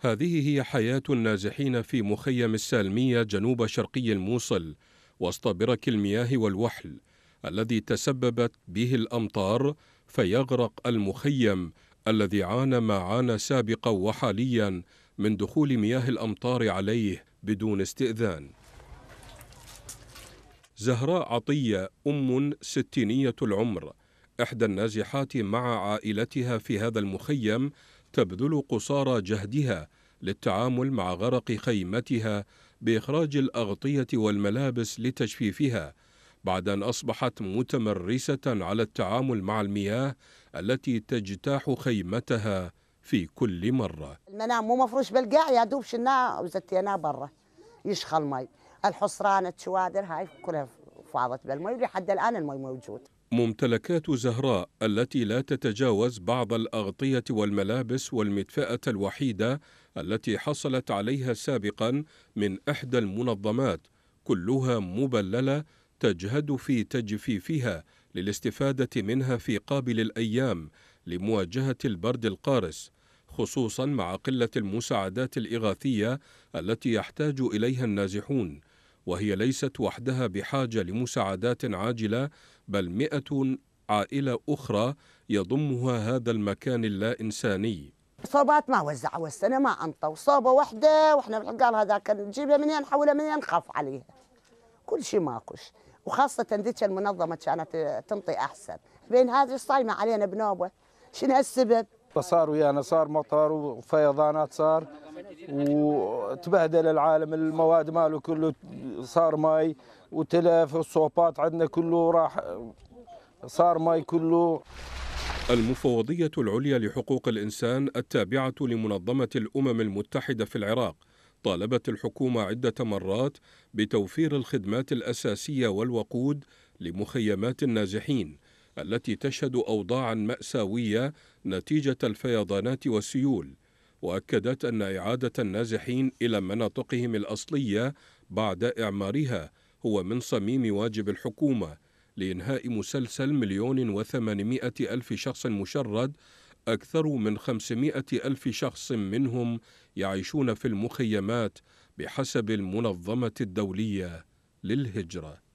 هذه هي حياة النازحين في مخيم السالمية جنوب شرقي الموصل وسط برك المياه والوحل الذي تسببت به الأمطار فيغرق المخيم الذي عانى ما عانى سابقا وحاليا من دخول مياه الأمطار عليه بدون استئذان زهراء عطية أم ستينية العمر إحدى النازحات مع عائلتها في هذا المخيم تبذل قصارى جهدها للتعامل مع غرق خيمتها باخراج الاغطيه والملابس لتجفيفها بعد ان اصبحت متمرسه على التعامل مع المياه التي تجتاح خيمتها في كل مره المنام مو مفروش بالقاع يا دوب شناه وزتيناه برا يشخل مي الحصران الشوادر هاي كلها فاضت بالمي لحد الآن المي موجود ممتلكات زهراء التي لا تتجاوز بعض الأغطية والملابس والمدفأة الوحيدة التي حصلت عليها سابقا من إحدى المنظمات كلها مبللة تجهد في تجفيفها للاستفادة منها في قابل الأيام لمواجهة البرد القارس خصوصا مع قلة المساعدات الإغاثية التي يحتاج إليها النازحون وهي ليست وحدها بحاجة لمساعدات عاجلة بل مئة عائلة أخرى يضمها هذا المكان اللا إنساني صوبات ما وزعوا السنة ما أنطوا صوبة واحدة وإحنا هذا هذاك نجيبها منين نحولها منين نخاف عليها كل شيء ماكوش وخاصة ذيك المنظمة كانت تنطي أحسن بين هذه الصايمة علينا بنوبة شنو السبب صار ويانا صار مطر وفيضانات صار وتبهدل العالم المواد ماله كله صار ماي وتلف الصوبات عندنا كله راح صار ماي كله المفوضية العليا لحقوق الإنسان التابعة لمنظمة الأمم المتحدة في العراق طالبت الحكومة عدة مرات بتوفير الخدمات الأساسية والوقود لمخيمات النازحين التي تشهد أوضاعا مأساوية نتيجة الفيضانات والسيول وأكدت أن إعادة النازحين إلى مناطقهم الأصلية بعد إعمارها هو من صميم واجب الحكومة لإنهاء مسلسل مليون وثمانمائة ألف شخص مشرد أكثر من خمسمائة ألف شخص منهم يعيشون في المخيمات بحسب المنظمة الدولية للهجرة